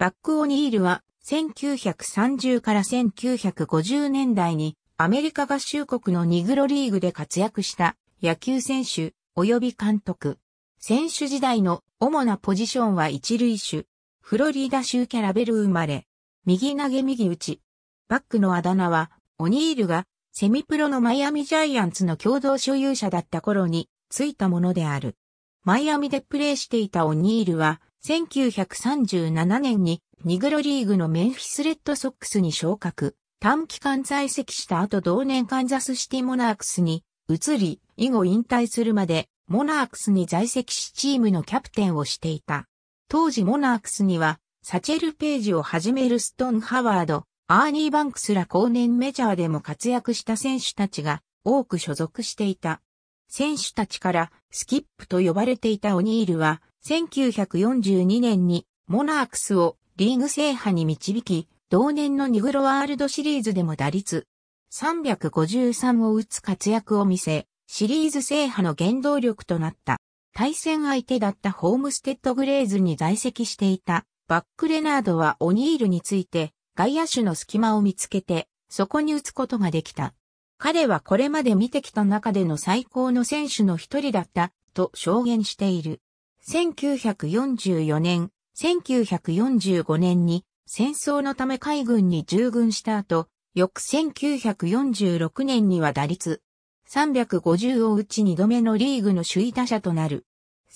バック・オニールは1930から1950年代にアメリカ合衆国のニグロリーグで活躍した野球選手及び監督。選手時代の主なポジションは一塁手、フロリダ州キャラベル生まれ、右投げ右打ち。バックのあだ名は、オニールがセミプロのマイアミジャイアンツの共同所有者だった頃についたものである。マイアミでプレーしていたオニールは、1937年にニグロリーグのメンフィスレッドソックスに昇格、短期間在籍した後同年カンザスシティモナークスに移り、以後引退するまでモナークスに在籍しチームのキャプテンをしていた。当時モナークスにはサチェル・ページをはじめるストン・ハワード、アーニー・バンクスら後年メジャーでも活躍した選手たちが多く所属していた。選手たちからスキップと呼ばれていたオニールは、1942年にモナークスをリーグ制覇に導き、同年のニグロワールドシリーズでも打率353を打つ活躍を見せ、シリーズ制覇の原動力となった。対戦相手だったホームステッドグレーズに在籍していたバックレナードはオニールについて外野手の隙間を見つけてそこに打つことができた。彼はこれまで見てきた中での最高の選手の一人だった、と証言している。1944年、1945年に戦争のため海軍に従軍した後、翌1946年には打率350を打ち2度目のリーグの首位打者となる。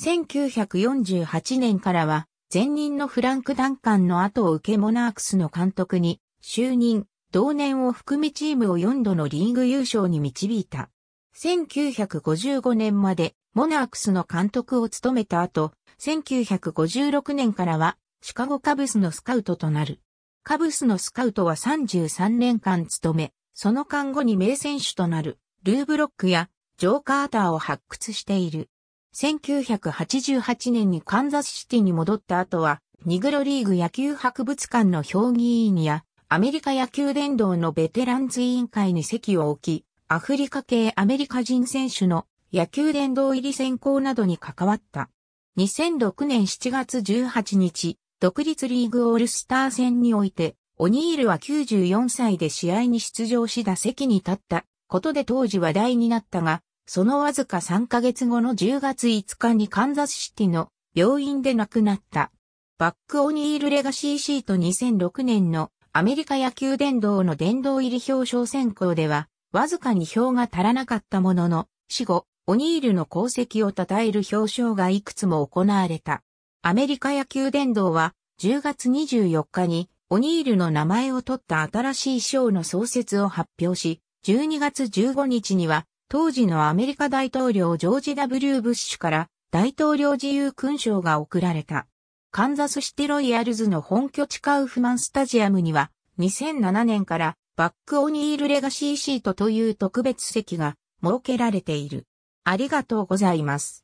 1948年からは前任のフランク・ダンカンの後を受けモナークスの監督に就任、同年を含めチームを4度のリーグ優勝に導いた。1955年までモナークスの監督を務めた後、1956年からはシカゴカブスのスカウトとなる。カブスのスカウトは33年間務め、その間後に名選手となるルーブロックやジョー・カーターを発掘している。1988年にカンザスシティに戻った後は、ニグロリーグ野球博物館の評議員やアメリカ野球殿堂のベテランズ委員会に席を置き、アフリカ系アメリカ人選手の野球殿堂入り選考などに関わった。2006年7月18日、独立リーグオールスター戦において、オニールは94歳で試合に出場し打席に立ったことで当時話題になったが、そのわずか3ヶ月後の10月5日にカンザスシティの病院で亡くなった。バックオニールレガシーシート2006年のアメリカ野球殿堂の殿堂入り表彰選考では、わずかに票が足らなかったものの、死後、オニールの功績を称える表彰がいくつも行われた。アメリカ野球殿堂は、10月24日に、オニールの名前を取った新しい賞の創設を発表し、12月15日には、当時のアメリカ大統領ジョージ・ W・ ブッシュから、大統領自由勲章が贈られた。カンザスシティロイヤルズの本拠地カウフマンスタジアムには、2007年からバックオニールレガシーシートという特別席が設けられている。ありがとうございます。